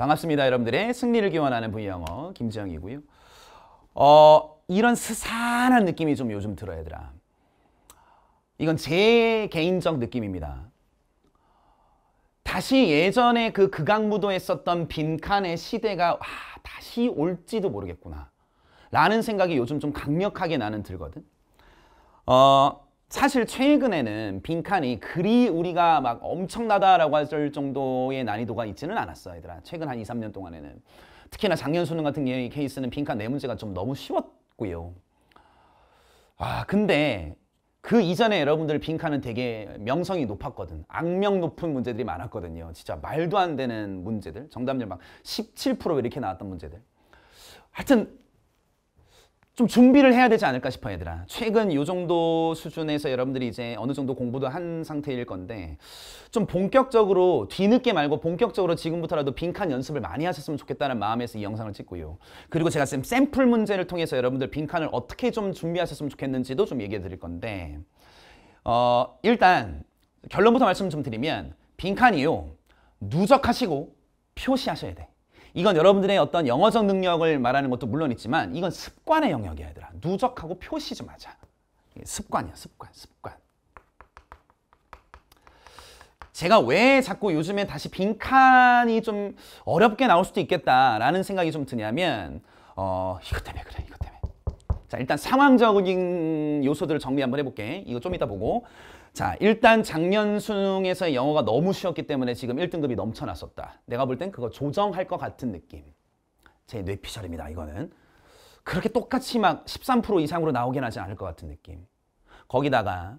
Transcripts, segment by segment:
반갑습니다. 여러분들의 승리를 기원하는 V영어 김지영이고요. 어, 이런 스산한 느낌이 좀 요즘 들어 얘들아. 이건 제 개인적 느낌입니다. 다시 예전에 그 극악무도에 썼던 빈칸의 시대가 와, 다시 올지도 모르겠구나. 라는 생각이 요즘 좀 강력하게 나는 들거든. 어, 사실 최근에는 빈칸이 그리 우리가 막 엄청나다라고 할 정도의 난이도가 있지는 않았어 얘들아 최근 한 2, 3년 동안에는 특히나 작년 수능 같은 케이스는 빈칸 네 문제가 좀 너무 쉬웠고요 아 근데 그 이전에 여러분들 빈칸은 되게 명성이 높았거든 악명 높은 문제들이 많았거든요 진짜 말도 안 되는 문제들 정답률 막 17% 이렇게 나왔던 문제들 하여튼 좀 준비를 해야 되지 않을까 싶어 얘들아 최근 요 정도 수준에서 여러분들이 이제 어느 정도 공부도 한 상태일 건데 좀 본격적으로 뒤늦게 말고 본격적으로 지금부터라도 빈칸 연습을 많이 하셨으면 좋겠다는 마음에서 이 영상을 찍고요 그리고 제가 지금 샘플 문제를 통해서 여러분들 빈칸을 어떻게 좀 준비하셨으면 좋겠는지도 좀 얘기해 드릴 건데 어 일단 결론부터 말씀 좀 드리면 빈칸이요 누적하시고 표시하셔야 돼 이건 여러분들의 어떤 영어적 능력을 말하는 것도 물론 있지만 이건 습관의 영역이야 얘들아. 누적하고 표시 좀 하자. 습관이야 습관 습관. 제가 왜 자꾸 요즘에 다시 빈칸이 좀 어렵게 나올 수도 있겠다라는 생각이 좀 드냐면 어 이것 때문에 그래 자, 일단 상황적인 요소들을 정리 한번 해볼게. 이거 좀 이따 보고. 자, 일단 작년 수능에서 영어가 너무 쉬웠기 때문에 지금 1등급이 넘쳐났었다. 내가 볼 땐 그거 조정할 것 같은 느낌. 제 뇌피셜입니다, 이거는. 그렇게 똑같이 막 13% 이상으로 나오긴 하지 않을 것 같은 느낌. 거기다가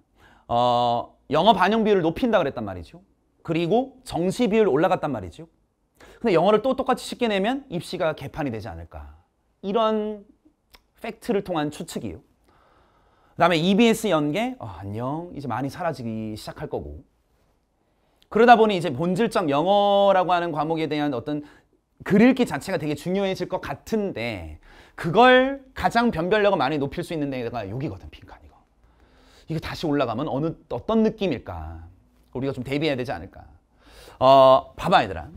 어, 영어 반영 비율을 높인다 그랬단 말이죠. 그리고 정시 비율 올라갔단 말이죠. 근데 영어를 또 똑같이 쉽게 내면 입시가 개판이 되지 않을까. 이런 팩트를 통한 추측이에요. 그 다음에 EBS 연계, 어, 안녕, 이제 많이 사라지기 시작할 거고. 그러다 보니 이제 본질적 영어라고 하는 과목에 대한 어떤 글 읽기 자체가 되게 중요해질 것 같은데 그걸 가장 변별력을 많이 높일 수 있는 데가 여기거든, 빈칸 이거. 이게 다시 올라가면 어느, 어떤 느낌일까? 우리가 좀 대비해야 되지 않을까? 어, 봐봐 얘들아.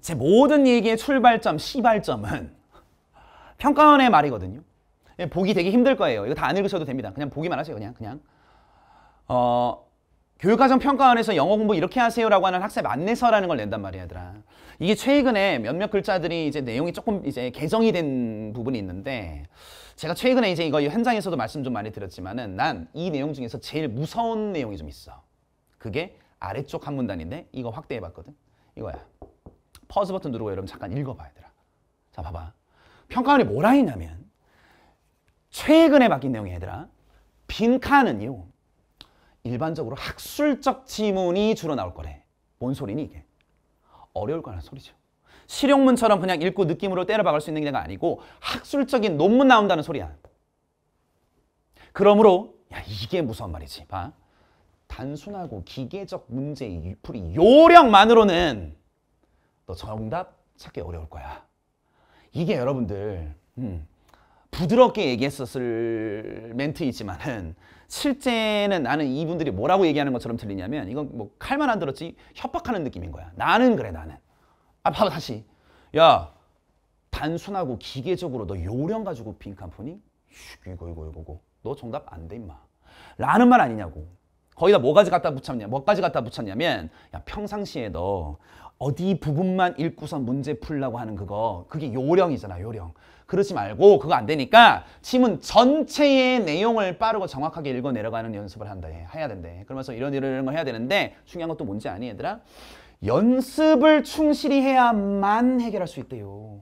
제 모든 얘기의 출발점, 시발점은 평가원의 말이거든요. 예, 보기 되게 힘들 거예요. 이거 다 안 읽으셔도 됩니다. 그냥 보기만 하세요. 그냥 그냥 어, 교육과정 평가원에서 영어 공부 이렇게 하세요라고 하는 학생 안내서라는 걸 낸단 말이야, 얘들아. 이게 최근에 몇몇 글자들이 이제 내용이 조금 이제 개정이 된 부분이 있는데 제가 최근에 이제 이거 현장에서도 말씀 좀 많이 드렸지만은 난 이 내용 중에서 제일 무서운 내용이 좀 있어. 그게 아래쪽 한 문단인데 이거 확대해 봤거든. 이거야. 퍼즈 버튼 누르고 여러분 잠깐 읽어 봐, 얘들아. 자, 봐봐. 평가원이 뭐라 했냐면 최근에 바뀐 내용이 얘들아 빈칸은요 일반적으로 학술적 지문이 주로 나올 거래 뭔 소리니 이게 어려울 거라는 소리죠 실용문처럼 그냥 읽고 느낌으로 때려박을 수 있는 게 아니고 학술적인 논문 나온다는 소리야 그러므로 야 이게 무서운 말이지 봐 단순하고 기계적 문제의 풀이 요령만으로는 너 정답 찾기 어려울 거야 이게 여러분들 음, 부드럽게 얘기했었을 멘트이지만은 실제는 나는 이분들이 뭐라고 얘기하는 것처럼 들리냐면 이건 뭐 칼만 안 들었지 협박하는 느낌인 거야. 나는 그래 나는. 아 봐봐 다시. 야 단순하고 기계적으로 너 요령 가지고 빈칸 푸니? 이거 이거 이거 이거. 너 정답 안 돼 임마. 라는 말 아니냐고. 거기다 뭐까지 갖다 붙였냐? 뭐까지 갖다 붙였냐면 야, 평상시에 너 어디 부분만 읽고선 문제 풀라고 하는 그거 그게 요령이잖아 요령 그러지 말고 그거 안 되니까 팀은 전체의 내용을 빠르고 정확하게 읽어 내려가는 연습을 한다 해야 된대 그러면서 이런 이런 해야 되는데 중요한 것도 뭔지 아니 얘들아 연습을 충실히 해야만 해결할 수 있대요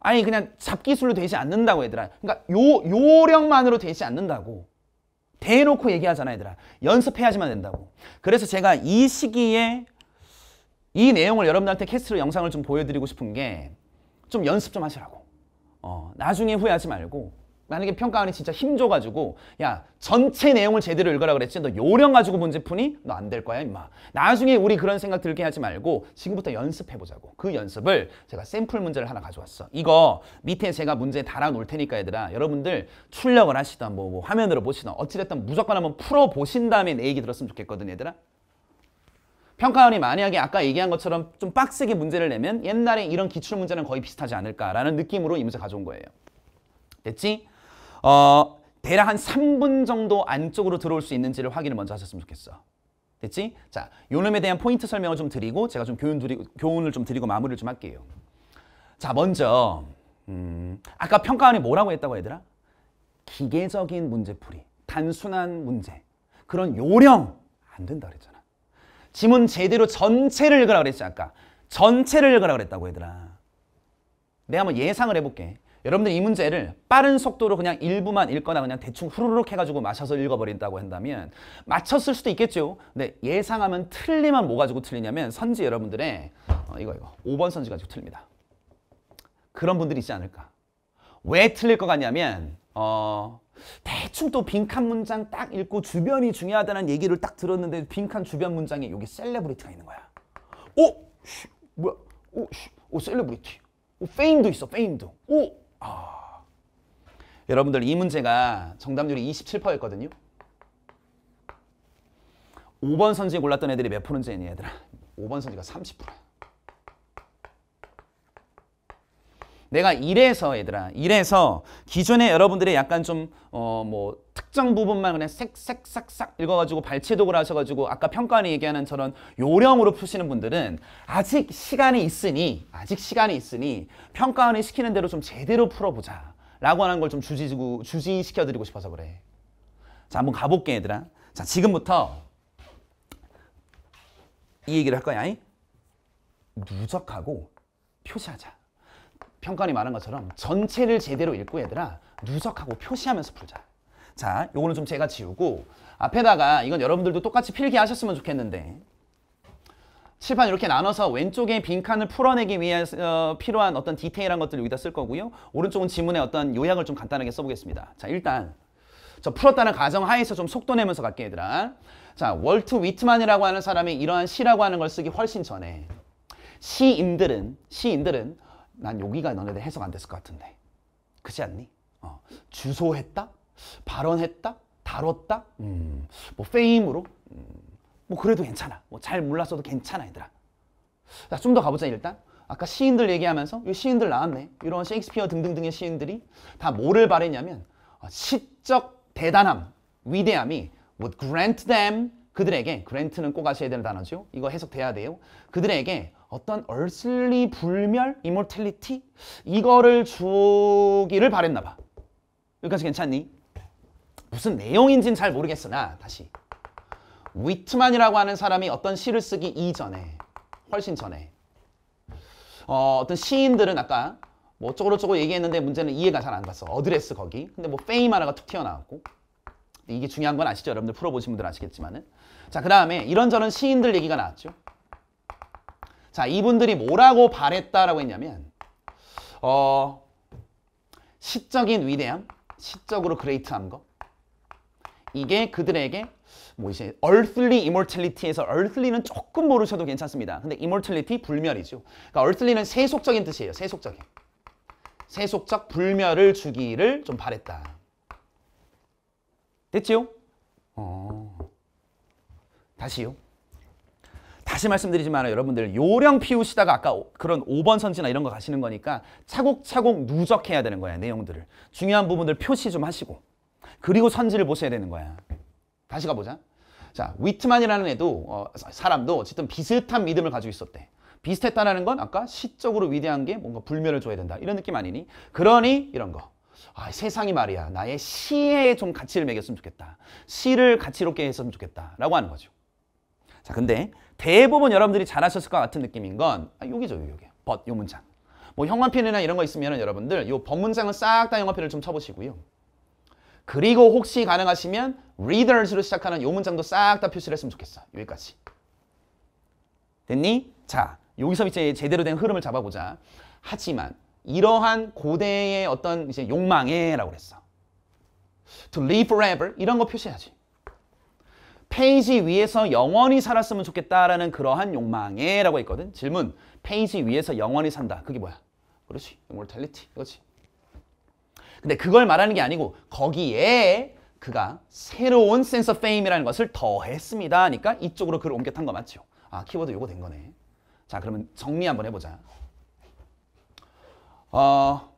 아니 그냥 잡기술로 되지 않는다고 얘들아 그러니까 요 요령만으로 되지 않는다고 대놓고 얘기하잖아 요 얘들아. 연습해야지만 된다고. 그래서 제가 이 시기에 이 내용을 여러분들한테 캐스트로 영상을 좀 보여드리고 싶은 게 좀 연습 좀 하시라고. 어, 나중에 후회하지 말고 만약에 평가원이 진짜 힘줘가지고 야 전체 내용을 제대로 읽으라 그랬지 너 요령 가지고 문제 푸니? 너안 될 거야 임마 나중에 우리 그런 생각 들게 하지 말고 지금부터 연습해보자고 그 연습을 제가 샘플 문제를 하나 가져왔어 이거 밑에 제가 문제 달아놓을 테니까 얘들아 여러분들 출력을 하시던 뭐, 뭐 화면으로 보시던 어찌됐든 무조건 한번 풀어보신 다음에 내 얘기 들었으면 좋겠거든 얘들아 평가원이 만약에 아까 얘기한 것처럼 좀 빡세게 문제를 내면 옛날에 이런 기출문제는 거의 비슷하지 않을까라는 느낌으로 이 문제 가져온 거예요 됐지? 어, 대략 한 3분 정도 안쪽으로 들어올 수 있는지를 확인을 먼저 하셨으면 좋겠어. 됐지? 자, 요 놈에 대한 포인트 설명을 좀 드리고 제가 좀 교훈 드리, 교훈을 좀 드리고 마무리를 좀 할게요. 자, 먼저 음, 아까 평가원에 뭐라고 했다고 얘들아? 기계적인 문제풀이, 단순한 문제, 그런 요령 안 된다 그랬잖아. 지문 제대로 전체를 읽으라 그랬지 아까. 전체를 읽으라 그랬다고 얘들아. 내가 한번 예상을 해볼게. 여러분들 이 문제를 빠른 속도로 그냥 일부만 읽거나 그냥 대충 후루룩 해가지고 마셔서 읽어버린다고 한다면 맞췄을 수도 있겠죠. 근데 예상하면 틀리면 뭐 가지고 틀리냐면 선지 여러분들의 어, 이거 이거 5번 선지 가지고 틀립니다. 그런 분들이 있지 않을까. 왜 틀릴 것 같냐면 어 대충 또 빈칸 문장 딱 읽고 주변이 중요하다는 얘기를 딱 들었는데 빈칸 주변 문장에 여기 셀레브리티가 있는 거야. 오! 쉬, 뭐야? 오, 쉬, 오 셀레브리티. 오페인도 있어 페인도 오! 아, 여러분들 이 문제가 정답률이 27%였거든요. 5번 선지 골랐던 애들이 몇 프로인지 얘들아. 5번 선지가 30%야. 내가 이래서 얘들아 이래서 기존에 여러분들의 약간 좀어뭐 특정 부분만 그냥 싹싹싹싹 읽어가지고 발췌독을 하셔가지고 아까 평가원이 얘기하는 저런 요령으로 푸시는 분들은 아직 시간이 있으니 아직 시간이 있으니 평가원이 시키는 대로 좀 제대로 풀어보자 라고 하는 걸 좀 주지고 주지시켜드리고 싶어서 그래 자 한번 가볼게 얘들아 자 지금부터 이 얘기를 할 거야 이? 누적하고 표시하자 평가원이 말한 것처럼 전체를 제대로 읽고 얘들아 누적하고 표시하면서 풀자. 자, 요거는 좀 제가 지우고 앞에다가 이건 여러분들도 똑같이 필기하셨으면 좋겠는데 칠판 이렇게 나눠서 왼쪽에 빈칸을 풀어내기 위해서 어, 필요한 어떤 디테일한 것들 여기다 쓸 거고요. 오른쪽은 지문의 어떤 요약을 좀 간단하게 써보겠습니다. 자, 일단 저 풀었다는 가정 하에서 좀 속도 내면서 갈게 얘들아. 자, 월트 위트만이라고 하는 사람이 이러한 시라고 하는 걸 쓰기 훨씬 전에 시인들은 시인들은 난 여기가 너네들 해석 안 됐을 것 같은데. 그렇지 않니? 어. 주소했다? 발언했다? 다뤘다? 음. 뭐 페임으로? 음. 뭐 그래도 괜찮아. 뭐 잘 몰랐어도 괜찮아 얘들아. 자, 좀 더 가보자 일단. 아까 시인들 얘기하면서 이 시인들 나왔네. 이런 셰익스피어 등등등의 시인들이 다 뭐를 바랬냐면 어, 시적 대단함, 위대함이 would grant them 그들에게 grant는 꼭 아셔야 되는 단어죠. 이거 해석돼야 돼요. 그들에게 어떤 얼슬리 불멸, 이몰텔리티 이거를 주기를 바랬나 봐. 여기까지 괜찮니? 무슨 내용인진 잘 모르겠으나 다시 위트만이라고 하는 사람이 어떤 시를 쓰기 이전에 훨씬 전에 어, 어떤 시인들은 아까 뭐 어쩌고 저쩌고 얘기했는데 문제는 이해가 잘 안 갔어. 어드레스 거기. 근데 뭐 페임 하나가 툭 튀어나왔고 이게 중요한 건 아시죠? 여러분들 풀어보신 분들 아시겠지만은 자그 다음에 이런저런 시인들 얘기가 나왔죠. 자, 이분들이 뭐라고 바랬다라고 했냐면 어, 시적인 위대함, 시적으로 그레이트한 거 이게 그들에게 뭐 이제 얼슬리 이몰텔리티에서 얼슬리는 조금 모르셔도 괜찮습니다. 근데 이몰텔리티 불멸이죠. 그러니까 얼슬리는 세속적인 뜻이에요. 세속적인. 세속적 불멸을 주기를 좀 바랬다. 됐지요? 어... 다시요. 다시 말씀드리지만 여러분들 요령 피우시다가 아까 그런 5번 선지나 이런 거 가시는 거니까 차곡차곡 누적해야 되는 거야 내용들을 중요한 부분들 표시 좀 하시고 그리고 선지를 보셔야 되는 거야 다시 가보자 자 위트만이라는 애도 어, 사람도 어쨌든 비슷한 믿음을 가지고 있었대 비슷했다는 건 아까 시적으로 위대한 게 뭔가 불멸을 줘야 된다 이런 느낌 아니니 그러니 이런 거 아, 세상이 말이야 나의 시에 좀 가치를 매겼으면 좋겠다 시를 가치롭게 했으면 좋겠다 라고 하는 거죠 자 근데 대부분 여러분들이 잘하셨을 것 같은 느낌인 건 아, 여기죠, 여기. 벗, 요 문장. 뭐 형광펜이나 이런 거 있으면 여러분들 요 법문장은 싹 다 형광펜을 좀 쳐보시고요. 그리고 혹시 가능하시면 readers로 시작하는 요 문장도 싹 다 표시를 했으면 좋겠어. 여기까지. 됐니? 자, 여기서 이제 제대로 된 흐름을 잡아보자. 하지만 이러한 고대의 어떤 이제 욕망에 라고 그랬어. To live forever 이런 거 표시해야지. 페이지 위에서 영원히 살았으면 좋겠다라는 그러한 욕망에 라고 했거든. 질문. 페이지 위에서 영원히 산다. 그게 뭐야? 그렇지. 이탈리티 그렇지. 근데 그걸 말하는 게 아니고 거기에 그가 새로운 센서 페임이라는 것을 더했습니다. 하니까 이쪽으로 글을 옮겨 탄거 맞죠? 아, 키워드 요거 된 거네. 자, 그러면 정리 한번 해보자. 어,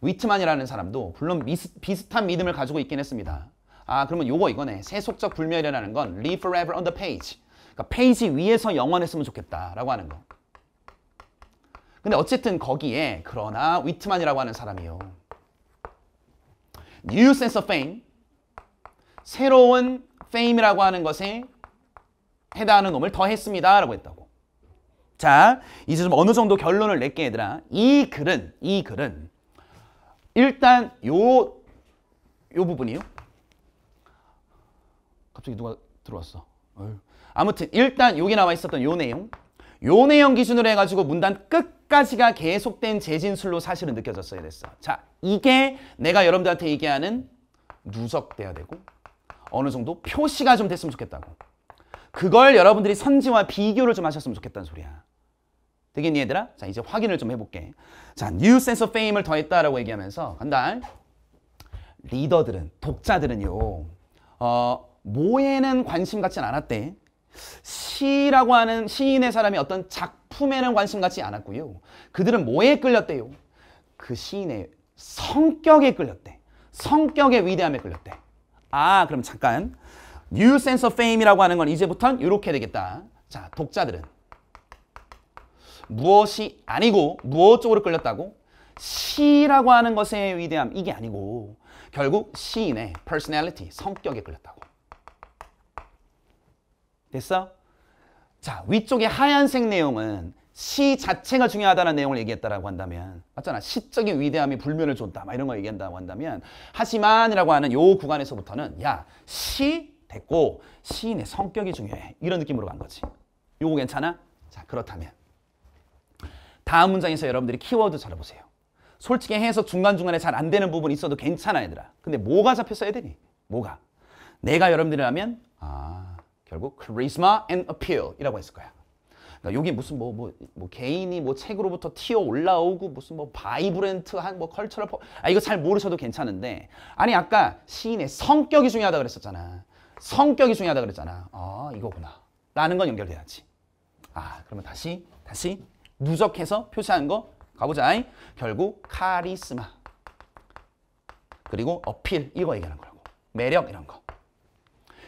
위트만이라는 사람도 물론 미스, 비슷한 믿음을 가지고 있긴 했습니다. 아 그러면 요거 이거네. 세속적 불멸이라는 건 live forever on the page. 그러니까 페이지 위에서 영원했으면 좋겠다라고 하는 거. 근데 어쨌든 거기에 그러나 위트만이라고 하는 사람이요. New sense of fame, 새로운 fame이라고 하는 것에 해당하는 놈을 더했습니다. 라고 했다고. 자, 이제 좀 어느 정도 결론을 낼게 얘들아. 이 글은, 이 글은 일단 요, 요 부분이요. 갑자기 누가 들어왔어. 아무튼 일단 여기 나와 있었던 요 내용 요 내용 기준으로 해가지고 문단 끝까지가 계속된 재진술로 사실은 느껴졌어야 됐어. 자 이게 내가 여러분들한테 얘기하는 누적돼야 되고 어느 정도 표시가 좀 됐으면 좋겠다고. 그걸 여러분들이 선지와 비교를 좀 하셨으면 좋겠다는 소리야. 되겠니 얘들아? 자 이제 확인을 좀 해볼게. 자뉴 e w s e n 을 더했다라고 얘기하면서 간단 리더들은 독자들은요. 어, 뭐에는 관심 갖진 않았대. 시라고 하는 시인의 사람이 어떤 작품에는 관심 갖지 않았고요. 그들은 뭐에 끌렸대요? 그 시인의 성격에 끌렸대. 성격의 위대함에 끌렸대. 아, 그럼 잠깐. New Sense of Fame이라고 하는 건 이제부터는 이렇게 되겠다. 자, 독자들은 무엇이 아니고 무엇 쪽으로 끌렸다고? 시라고 하는 것의 위대함 이게 아니고 결국 시인의 personality, 성격에 끌렸다고. 됐어? 자, 위쪽에 하얀색 내용은 시 자체가 중요하다는 내용을 얘기했다라고 한다면 맞잖아. 시적인 위대함이 불면을 줬다. 막 이런 걸 얘기한다고 한다면 하지만이라고 하는 요 구간에서부터는 야, 시 됐고 시인의 성격이 중요해. 이런 느낌으로 간 거지. 요거 괜찮아? 자, 그렇다면 다음 문장에서 여러분들이 키워드 찾아보세요. 솔직히 해서 중간중간에 잘 안 되는 부분이 있어도 괜찮아 얘들아. 근데 뭐가 잡혀써야 되니? 뭐가? 내가 여러분들이라면 아 결국 charisma and appeal이라고 했을 거야. 그러니까 여기 무슨 뭐, 뭐, 뭐 개인이 뭐 책으로부터 튀어 올라오고 무슨 뭐 바이브랜트한 뭐 컬처럴 퍼... 아 이거 잘 모르셔도 괜찮은데 아니 아까 시인의 성격이 중요하다 그랬었잖아. 성격이 중요하다 그랬잖아. 아 이거구나. 라는 건 연결돼야지. 아 그러면 다시 다시 누적해서 표시한 거 가보자. 이 결국 카리스마 그리고 어필 이거 얘기하는 거라고. 매력 이런 거.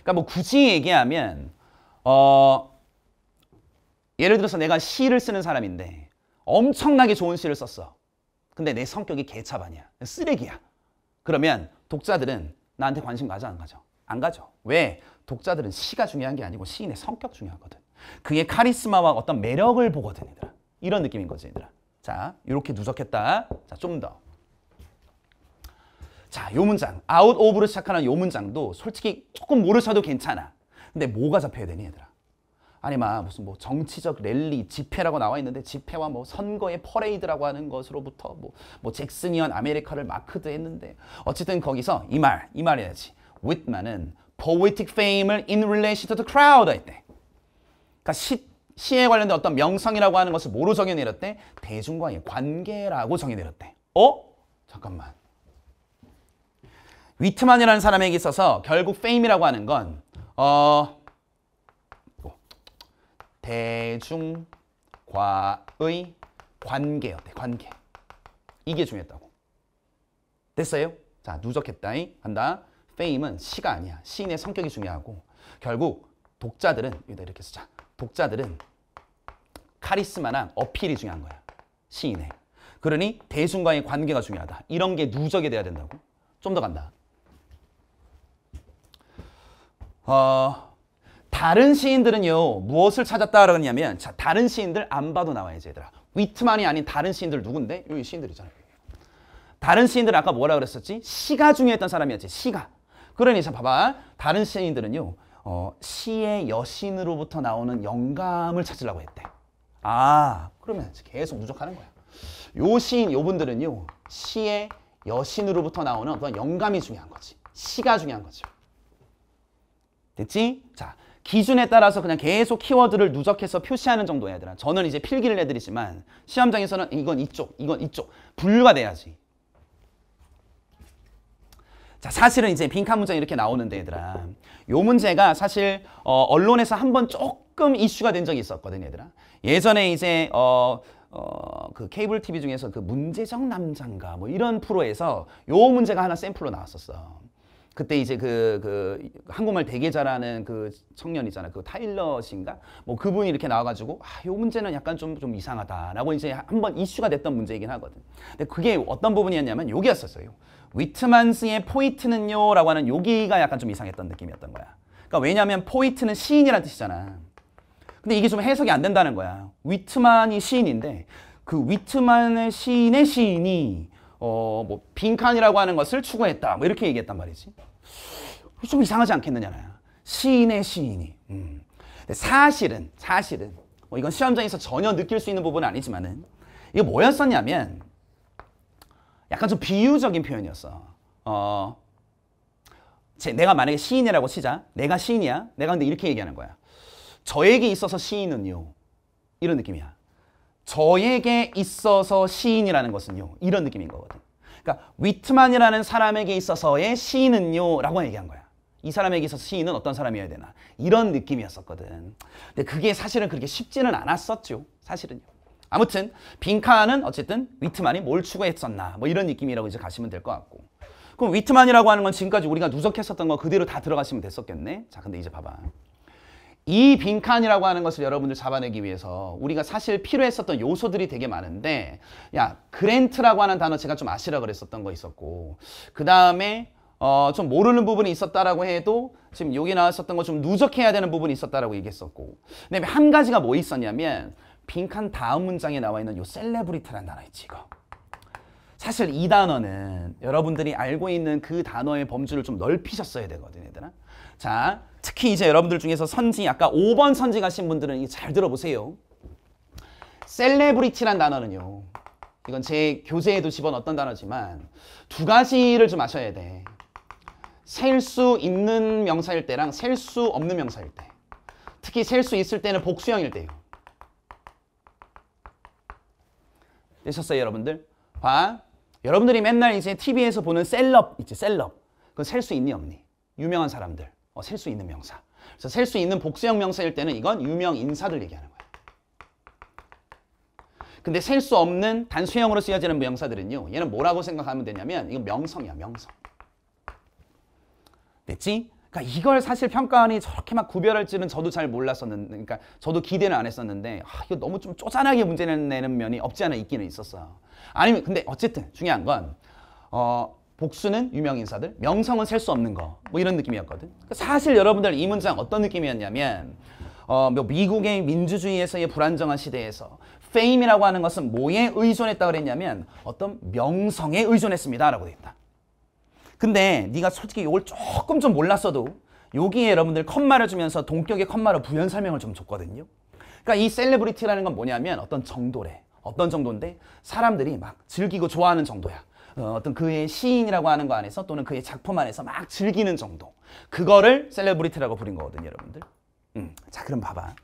그러니까 뭐 굳이 얘기하면 어 예를 들어서 내가 시를 쓰는 사람인데 엄청나게 좋은 시를 썼어. 근데 내 성격이 개차반이야. 쓰레기야. 그러면 독자들은 나한테 관심 가져 안 가져? 안 가져. 왜? 독자들은 시가 중요한 게 아니고 시인의 성격 중요하거든. 그의 카리스마와 어떤 매력을 보거든 얘들아. 이런 느낌인 거지 얘들아. 자, 이렇게 누적했다. 자, 좀 더. 자, 요 문장. 아웃 오브 f 로 시작하는 요 문장도 솔직히 조금 모르셔도 괜찮아. 근데 뭐가 잡혀야 되니, 얘들아? 아니 막 무슨 뭐 정치적 랠리, 집회라고 나와 있는데 집회와 뭐 선거의 퍼레이드라고 하는 것으로부터 뭐, 뭐 잭슨이언 아메리카를 마크드 했는데 어쨌든 거기서 이 말, 이 말이야지. 윗만은 poetic fame을 in relation to the crowd 했대. 그러니까 시, 시에 관련된 어떤 명성이라고 하는 것을 뭐로 정해내렸대? 대중과의 관계라고 정해내렸대. 어? 잠깐만. 위트만이라는 사람에게 있어서 결국 페임이라고 하는 건 어, 대중과의 관계요. 네, 관계. 이게 중요했다고. 됐어요? 자, 누적했다. 이 한다. 페임은 시가 아니야. 시인의 성격이 중요하고 결국 독자들은 이렇게 쓰자. 독자들은 카리스마랑 어필이 중요한 거야. 시인의. 그러니 대중과의 관계가 중요하다. 이런 게 누적이 돼야 된다고. 좀 더 간다. 어, 다른 시인들은요 무엇을 찾았다 라 그러냐면 자, 다른 시인들 안 봐도 나와야지 얘들아 위트만이 아닌 다른 시인들 누군데? 이 시인들이잖아요 다른 시인들 아까 뭐라 그랬었지? 시가 중요했던 사람이었지 시가 그러니 자 봐봐 다른 시인들은요 어, 시의 여신으로부터 나오는 영감을 찾으려고 했대 아 그러면 계속 누적하는 거야 요 시인 요분들은요 시의 여신으로부터 나오는 어떤 영감이 중요한 거지 시가 중요한 거죠 됐지? 자, 기준에 따라서 그냥 계속 키워드를 누적해서 표시하는 정도야 얘들아. 저는 이제 필기를 해드리지만 시험장에서는 이건 이쪽, 이건 이쪽. 분류가 돼야지. 자, 사실은 이제 빈칸 문장 이렇게 나오는데 얘들아. 요 문제가 사실 어, 언론에서 한 번 조금 이슈가 된 적이 있었거든 얘들아. 예전에 이제 어, 어, 그 케이블 TV 중에서 그 문제적 남장가 뭐 이런 프로에서 요 문제가 하나 샘플로 나왔었어. 그때 이제 그, 그, 한국말 되게 잘하는 그 청년 있잖아. 그 타일러 씨인가? 뭐 그분이 이렇게 나와가지고, 아, 요 문제는 약간 좀, 좀 이상하다라고 이제 한 번 이슈가 됐던 문제이긴 하거든. 근데 그게 어떤 부분이었냐면 여기였었어요. 위트만스의 포이트는요 라고 하는 여기가 약간 좀 이상했던 느낌이었던 거야. 그러니까 왜냐면 포이트는 시인이라는 뜻이잖아. 근데 이게 좀 해석이 안 된다는 거야. 위트만이 시인인데 그 위트만의 시인의 시인이 어, 뭐 빈칸이라고 하는 것을 추구했다. 뭐 이렇게 얘기했단 말이지. 좀 이상하지 않겠느냐. 시인의 시인이. 음. 사실은 사실은 뭐 이건 시험장에서 전혀 느낄 수 있는 부분은 아니지만은 이게 뭐였었냐면 약간 좀 비유적인 표현이었어. 어, 제, 내가 만약에 시인이라고 치자. 내가 시인이야. 내가 근데 이렇게 얘기하는 거야. 저에게 있어서 시인은요. 이런 느낌이야. 저에게 있어서 시인이라는 것은요. 이런 느낌인 거거든. 요 그러니까 위트만이라는 사람에게 있어서의 시인은요. 라고 얘기한 거야. 이 사람에게 있어서 시인은 어떤 사람이어야 되나. 이런 느낌이었었거든. 근데 그게 사실은 그렇게 쉽지는 않았었죠. 사실은요. 아무튼 빈칸은 어쨌든 위트만이 뭘 추구했었나 뭐 이런 느낌이라고 이제 가시면 될 것 같고 그럼 위트만이라고 하는 건 지금까지 우리가 누적했었던 거 그대로 다 들어가시면 됐었겠네 자 근데 이제 봐봐 이 빈칸이라고 하는 것을 여러분들 잡아내기 위해서 우리가 사실 필요했었던 요소들이 되게 많은데 야 그랜트라고 하는 단어 제가 좀 아시라 그랬었던 거 있었고 그 다음에 어, 좀 모르는 부분이 있었다라고 해도 지금 여기 나왔었던 거 좀 누적해야 되는 부분이 있었다라고 얘기했었고 그 다음에 한 가지가 뭐 있었냐면 빈칸 다음 문장에 나와 있는 요셀레브리트라는 단어 있지 이거 사실 이 단어는 여러분들이 알고 있는 그 단어의 범주를 좀 넓히셨어야 되거든요. 얘들아. 자, 특히 이제 여러분들 중에서 선지, 아까 5번 선지 가신 분들은 잘 들어보세요. 셀레브리티란 단어는요. 이건 제 교재에도 집어넣었던 단어지만 두 가지를 좀 아셔야 돼. 셀 수 있는 명사일 때랑 셀 수 없는 명사일 때. 특히 셀 수 있을 때는 복수형일 때요. 되셨어요, 여러분들? 봐. 여러분들이 맨날 이제 TV에서 보는 셀럽 있지 셀럽 그건 셀수 있니 없니 유명한 사람들 어, 셀 수 있는 명사 그래서 셀 수 있는 복수형 명사일 때는 이건 유명 인사들 얘기하는 거예 근데 셀 수 없는 단수형으로 쓰여지는 명사들은요 얘는 뭐라고 생각하면 되냐면 이건 명성이야 명성 됐지? 그러니까 이걸 사실 평가원이 저렇게 막 구별할지는 저도 잘 몰랐었는데, 그러니까 저도 기대는 안 했었는데, 아, 이거 너무 좀 쪼잔하게 문제 내는 면이 없지 않아 있기는 있었어요. 아니면, 근데 어쨌든 중요한 건, 어, 복수는 유명 인사들, 명성은 셀 수 없는 거, 뭐 이런 느낌이었거든. 그러니까 사실 여러분들 이 문장 어떤 느낌이었냐면, 어, 뭐 미국의 민주주의에서의 불안정한 시대에서 페임이라고 하는 것은 뭐에 의존했다 그랬냐면 어떤 명성에 의존했습니다라고 돼 있다. 근데 네가 솔직히 이걸 조금 좀 몰랐어도 여기에 여러분들 컴마를 주면서 동격의 컴마로 부연 설명을 좀 줬거든요. 그러니까 이 셀레브리티라는 건 뭐냐면 어떤 정도래. 어떤 정도인데 사람들이 막 즐기고 좋아하는 정도야. 어, 어떤 그의 시인이라고 하는 거 안에서 또는 그의 작품 안에서 막 즐기는 정도. 그거를 셀레브리티라고 부린 거거든요, 여러분들. 음, 자, 그럼 봐봐.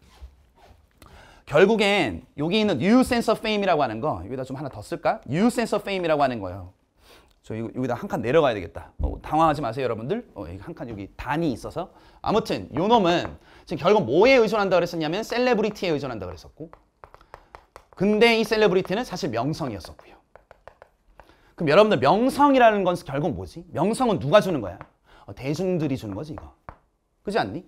결국엔 여기 있는 뉴 센서 페임이라고 하는 거 여기다 좀 하나 더 쓸까? 뉴 센서 페임이라고 하는 거예요. 저 이거, 여기다 한 칸 내려가야 되겠다. 어, 당황하지 마세요, 여러분들. 어, 한칸 여기 단이 있어서. 아무튼 요 놈은 지금 결국 뭐에 의존한다 그랬었냐면 셀레브리티에 의존한다 그랬었고 근데 이 셀레브리티는 사실 명성이었었고요. 그럼 여러분들 명성이라는 건 결국 뭐지? 명성은 누가 주는 거야? 어, 대중들이 주는 거지 이거. 그지 않니?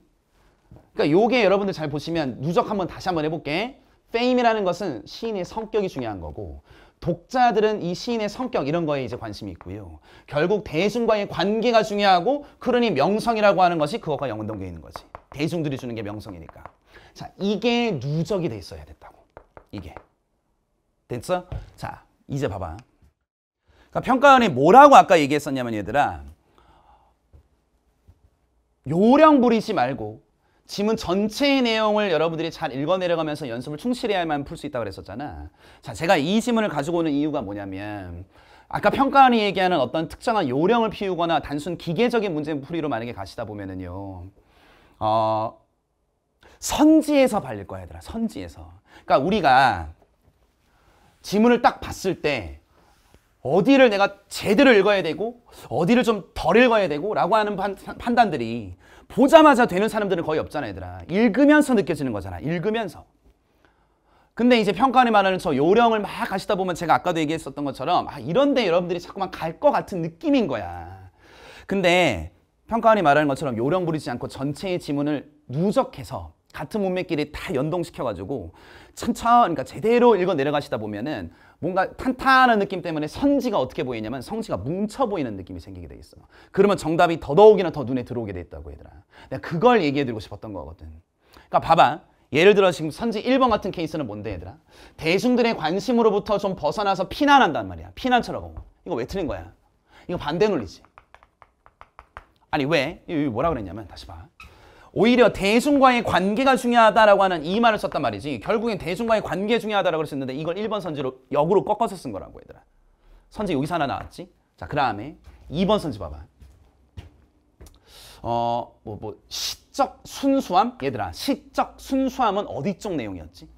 그러니까 요게 여러분들 잘 보시면 누적 한번 다시 한번 해볼게. 페임이라는 것은 시인의 성격이 중요한 거고 독자들은 이 시인의 성격 이런 거에 이제 관심이 있고요. 결국 대중과의 관계가 중요하고 그러니 명성이라고 하는 것이 그것과 연동되어 있는 거지. 대중들이 주는 게 명성이니까. 자, 이게 누적이 돼 있어야 됐다고. 이게. 됐어? 자, 이제 봐봐. 그러니까 평가원이 뭐라고 아까 얘기했었냐면 얘들아 요령 부리지 말고 지문 전체의 내용을 여러분들이 잘 읽어내려가면서 연습을 충실해야만 풀 수 있다고 그랬었잖아. 자, 제가 이 지문을 가지고 오는 이유가 뭐냐면 아까 평가원이 얘기하는 어떤 특정한 요령을 피우거나 단순 기계적인 문제 풀이로 만약에 가시다 보면은요. 어, 선지에서 발릴 거야, 얘들아. 선지에서. 그러니까 우리가 지문을 딱 봤을 때 어디를 내가 제대로 읽어야 되고 어디를 좀 덜 읽어야 되고 라고 하는 판, 판단들이 보자마자 되는 사람들은 거의 없잖아 얘들아 읽으면서 느껴지는 거잖아 읽으면서 근데 이제 평가원에 말하는 저 요령을 막 하시다 보면 제가 아까도 얘기했었던 것처럼 아 이런데 여러분들이 자꾸만 갈 것 같은 느낌인 거야 근데 평가원이 말하는 것처럼 요령 부리지 않고 전체의 지문을 누적해서 같은 문맥끼리 다 연동시켜가지고 천천히 그러니까 제대로 읽어 내려가시다 보면은 뭔가 탄탄한 느낌 때문에 선지가 어떻게 보이냐면 성지가 뭉쳐 보이는 느낌이 생기게 돼 있어. 그러면 정답이 더더욱이나 더 눈에 들어오게 돼 있다고 얘들아. 내가 그걸 얘기해 드리고 싶었던 거거든. 그러니까 봐봐. 예를 들어 지금 선지 1번 같은 케이스는 뭔데 얘들아? 대중들의 관심으로부터 좀 벗어나서 피난한단 말이야. 피난처럼. 이거 왜 틀린 거야? 이거 반대 논리지. 아니 왜? 이거 뭐라 그랬냐면 다시 봐. 오히려 대중과의 관계가 중요하다라고 하는 이 말을 썼단 말이지. 결국엔 대중과의 관계 중요하다라고 그랬었는데 이걸 1번 선지로 역으로 꺾어서 쓴 거라고 얘들아. 선지 여기서 하나 나왔지? 자, 그다음에 2번 선지 봐봐. 어, 뭐, 뭐, 시적 순수함? 얘들아, 시적 순수함은 어디 쪽 내용이었지?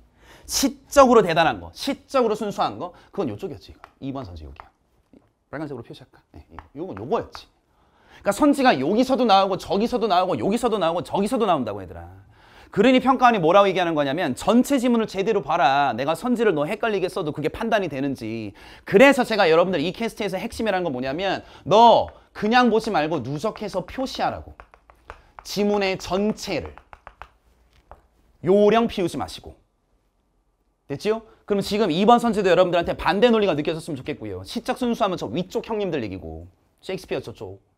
시적으로 대단한 거, 시적으로 순수한 거, 그건 요쪽이었지, 이거. 2번 선지 여기야. 빨간색으로 표시할까? 네, 이건 요거였지. 그러니까 선지가 여기서도 나오고 저기서도 나오고 여기서도 나오고 저기서도 나온다고 얘들아. 그러니 평가원이 뭐라고 얘기하는 거냐면 전체 지문을 제대로 봐라. 내가 선지를 너 헷갈리게 써도 그게 판단이 되는지. 그래서 제가 여러분들 이 캐스트에서 핵심이라는 건 뭐냐면 너 그냥 보지 말고 누적해서 표시하라고. 지문의 전체를. 요령 피우지 마시고. 됐지요? 그럼 지금 2번 선지도 여러분들한테 반대 논리가 느껴졌으면 좋겠고요. 시적 순수하면 저 위쪽 형님들 얘기고 셰익스피어 저쪽.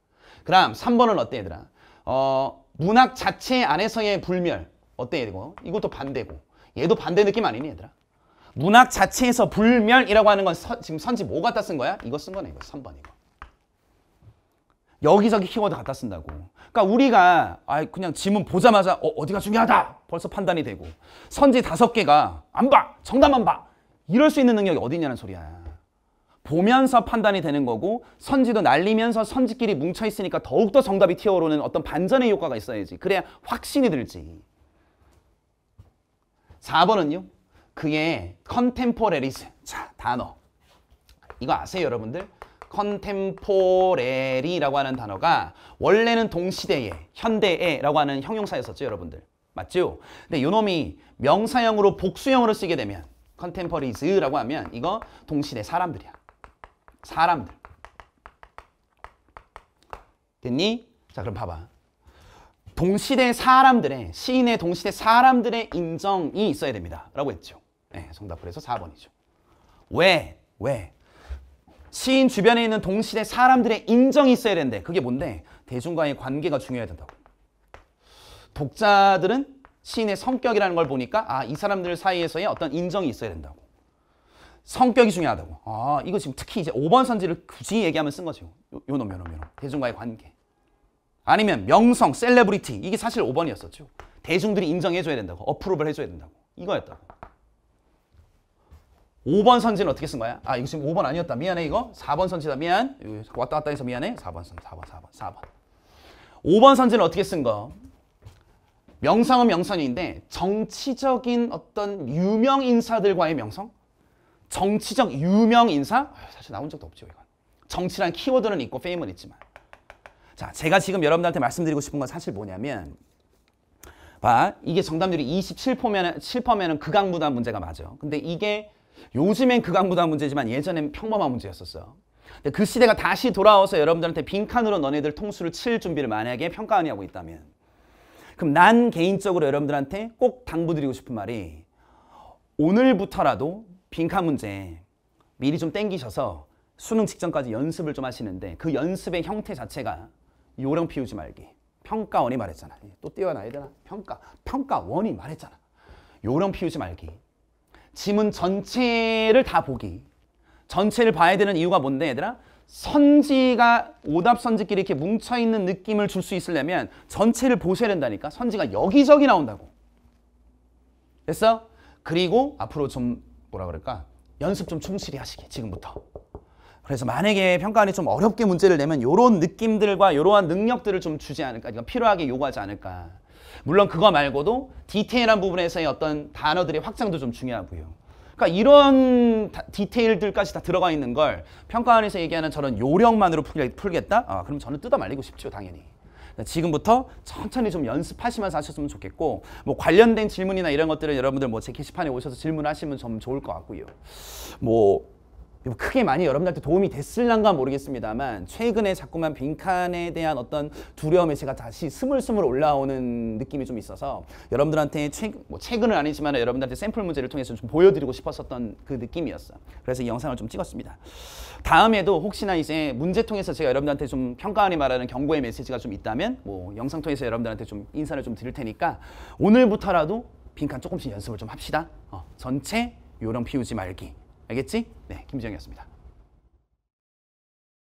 그럼 3번은 어때 얘들아? 어, 문학 자체 안에서의 불멸 어때 얘들거 이것도 반대고 얘도 반대 느낌 아니니 얘들아? 문학 자체에서 불멸이라고 하는 건 서, 지금 선지 뭐 갖다 쓴 거야? 이거 쓴 거네 이거 3번 이거 여기저기 키워드 갖다 쓴다고 그러니까 우리가 아 그냥 지문 보자마자 어, 어디가 중요하다 벌써 판단이 되고 선지 다섯 개가 안 봐 정답만 봐 이럴 수 있는 능력이 어디 있냐는 소리야 보면서 판단이 되는 거고 선지도 날리면서 선지끼리 뭉쳐 있으니까 더욱더 정답이 튀어오르는 어떤 반전의 효과가 있어야지. 그래야 확신이 들지. 4번은요. 그의 컨템포레리스. 자, 단어. 이거 아세요, 여러분들? 컨템포레리라고 하는 단어가 원래는 동시대에, 현대에라고 하는 형용사였었죠, 여러분들. 맞죠? 근데 요놈이 명사형으로 복수형으로 쓰게 되면 컨템퍼리즈라고 하면 이거 동시대 사람들이야. 사람들. 됐니? 자 그럼 봐봐. 동시대 사람들의 시인의 동시대 사람들의 인정이 있어야 됩니다. 라고 했죠. 네, 정답을 해서 4번이죠. 왜? 왜? 시인 주변에 있는 동시대 사람들의 인정이 있어야 되는데 그게 뭔데? 대중과의 관계가 중요해야 된다고. 독자들은 시인의 성격이라는 걸 보니까 아 이 사람들 사이에서의 어떤 인정이 있어야 된다고. 성격이 중요하다고. 아, 이거 지금 특히 이제 5번 선지를 굳이 얘기하면 쓴 거죠. 요, 요 놈, 요 놈, 요 놈. 대중과의 관계. 아니면 명성, 셀레브리티. 이게 사실 5번이었었죠. 대중들이 인정해줘야 된다고. 어프로브 해줘야 된다고. 이거였다고. 5번 선지는 어떻게 쓴 거야? 아, 이거 지금 5번 아니었다. 미안해, 이거. 4번 선지다. 미안. 왔다 갔다 해서 미안해. 4번 선지, 4번, 4번, 4번. 5번 선지는 어떻게 쓴 거? 명성은 명성인데 정치적인 어떤 유명 인사들과의 명성? 정치적 유명 인사? 아, 사실 나온 적도 없죠, 이건. 정치란 키워드는 있고 페임은 있지만. 자, 제가 지금 여러분들한테 말씀드리고 싶은 건 사실 뭐냐면 봐, 이게 정답률이 27%면 은극강무단 문제가 맞아. 요 근데 이게 요즘엔 극강무단 문제지만 예전엔 평범한 문제였었어요. 근데 그 시대가 다시 돌아와서 여러분들한테 빈칸으로 너네들 통수를 칠 준비를 만약에 평가원이 하고 있다면 그럼 난 개인적으로 여러분들한테 꼭 당부드리고 싶은 말이 오늘부터라도 빈칸 문제 미리 좀 땡기셔서 수능 직전까지 연습을 좀 하시는데 그 연습의 형태 자체가 요령 피우지 말기. 평가원이 말했잖아. 또 뛰어나야 되나? 평가. 평가원이 말했잖아. 요령 피우지 말기. 지문 전체를 다 보기. 전체를 봐야 되는 이유가 뭔데 얘들아? 선지가 오답 선지끼리 이렇게 뭉쳐있는 느낌을 줄 수 있으려면 전체를 보셔야 된다니까. 선지가 여기저기 나온다고. 됐어? 그리고 앞으로 좀 뭐라 그럴까? 연습 좀 충실히 하시게 지금부터. 그래서 만약에 평가원이 좀 어렵게 문제를 내면 이런 느낌들과 이러한 능력들을 좀 주지 않을까 그러니까 필요하게 요구하지 않을까 물론 그거 말고도 디테일한 부분에서의 어떤 단어들의 확장도 좀 중요하고요 그러니까 이런 디테일들까지 다 들어가 있는 걸 평가원에서 얘기하는 저런 요령만으로 풀겠다? 아, 그럼 저는 뜯어 말리고 싶죠 당연히 그러니까 지금부터 천천히 좀 연습하시면서 하셨으면 좋겠고 뭐 관련된 질문이나 이런 것들은 여러분들 뭐 제 게시판에 오셔서 질문하시면 좀 좋을 것 같고요. 뭐뭐 크게 많이 여러분들한테 도움이 됐을란가 모르겠습니다만 최근에 자꾸만 빈칸에 대한 어떤 두려움에 제가 다시 스물스물 올라오는 느낌이 좀 있어서 여러분들한테 최, 뭐 최근은 아니지만 여러분들한테 샘플 문제를 통해서 좀 보여드리고 싶었었던 그 느낌이었어 요 그래서 이 영상을 좀 찍었습니다 다음에도 혹시나 이제 문제 통해서 제가 여러분들한테 좀 평가하니 말하는 경고의 메시지가 좀 있다면 뭐 영상 통해서 여러분들한테 좀 인사를 좀 드릴 테니까 오늘부터라도 빈칸 조금씩 연습을 좀 합시다 어, 전체 요령 피우지 말기 알겠지? 네, 김지영이었습니다.